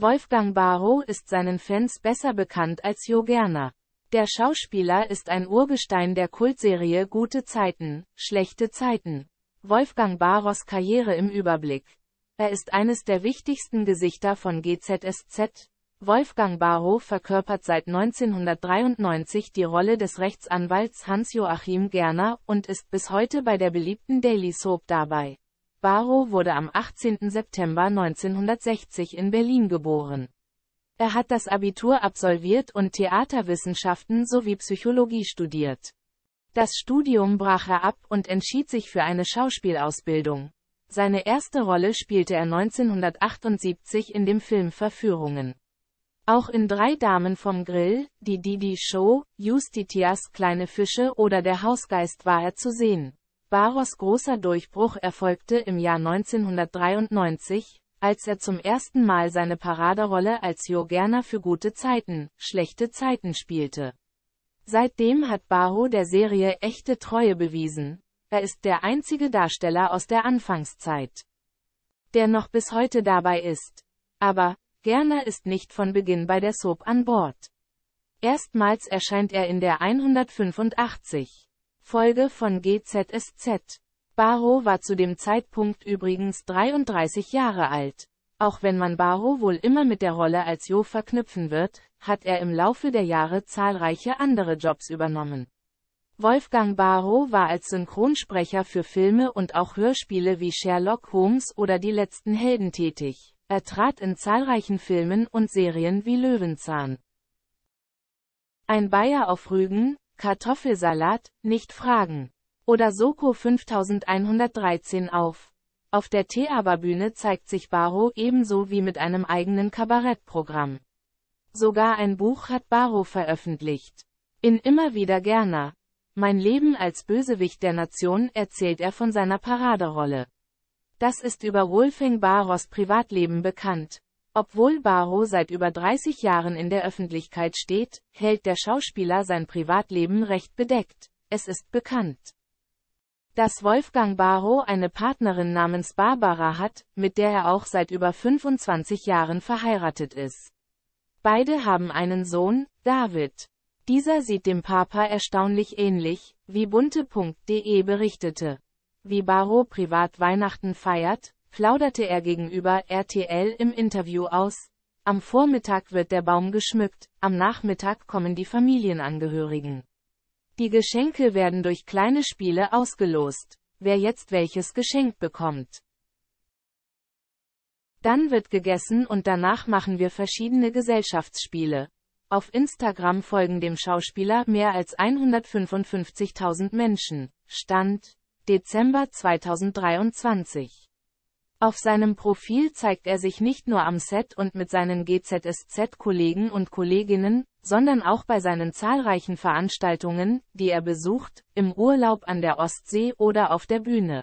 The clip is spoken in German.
Wolfgang Barrow ist seinen Fans besser bekannt als Jo Gerner. Der Schauspieler ist ein Urgestein der Kultserie Gute Zeiten, Schlechte Zeiten. Wolfgang Barrows Karriere im Überblick. Er ist eines der wichtigsten Gesichter von GZSZ. Wolfgang Barrow verkörpert seit 1993 die Rolle des Rechtsanwalts Hans-Joachim Gerner und ist bis heute bei der beliebten Daily Soap dabei. Barrow wurde am 18. September 1960 in Berlin geboren. Er hat das Abitur absolviert und Theaterwissenschaften sowie Psychologie studiert. Das Studium brach er ab und entschied sich für eine Schauspielausbildung. Seine erste Rolle spielte er 1978 in dem Film Verführungen. Auch in Drei Damen vom Grill, Die Didi Show, Justitias kleine Fische oder Der Hausgeist war er zu sehen. Barros großer Durchbruch erfolgte im Jahr 1993, als er zum ersten Mal seine Paraderolle als Jo Gerner für gute Zeiten, schlechte Zeiten spielte. Seitdem hat Barro der Serie echte Treue bewiesen. Er ist der einzige Darsteller aus der Anfangszeit, der noch bis heute dabei ist. Aber, Gerner ist nicht von Beginn bei der Soap an Bord. Erstmals erscheint er in der 185. Folge von GZSZ. Barrow war zu dem Zeitpunkt übrigens 33 Jahre alt. Auch wenn man Barrow wohl immer mit der Rolle als Jo verknüpfen wird, hat er im Laufe der Jahre zahlreiche andere Jobs übernommen. Wolfgang Barrow war als Synchronsprecher für Filme und auch Hörspiele wie Sherlock Holmes oder Die letzten Helden tätig. Er trat in zahlreichen Filmen und Serien wie Löwenzahn. Ein Bayer auf Rügen, Kartoffelsalat, nicht fragen. Oder Soko 5113 auf. Auf der Theaberbühne zeigt sich Baro ebenso wie mit einem eigenen Kabarettprogramm. Sogar ein Buch hat Baro veröffentlicht. In Immer wieder Gerner. Mein Leben als Bösewicht der Nation erzählt er von seiner Paraderolle. Das ist über Wolfgang Baros Privatleben bekannt. Obwohl Barrow seit über 30 Jahren in der Öffentlichkeit steht, hält der Schauspieler sein Privatleben recht bedeckt. Es ist bekannt, dass Wolfgang Barrow eine Partnerin namens Barbara hat, mit der er auch seit über 25 Jahren verheiratet ist. Beide haben einen Sohn, David. Dieser sieht dem Papa erstaunlich ähnlich, wie bunte.de berichtete. Wie Barrow privat Weihnachten feiert, plauderte er gegenüber RTL im Interview aus. Am Vormittag wird der Baum geschmückt, am Nachmittag kommen die Familienangehörigen. Die Geschenke werden durch kleine Spiele ausgelost, wer jetzt welches Geschenk bekommt. Dann wird gegessen und danach machen wir verschiedene Gesellschaftsspiele. Auf Instagram folgen dem Schauspieler mehr als 155.000 Menschen. Stand Dezember 2023 auf seinem Profil zeigt er sich nicht nur am Set und mit seinen GZSZ-Kollegen und Kolleginnen, sondern auch bei seinen zahlreichen Veranstaltungen, die er besucht, im Urlaub an der Ostsee oder auf der Bühne.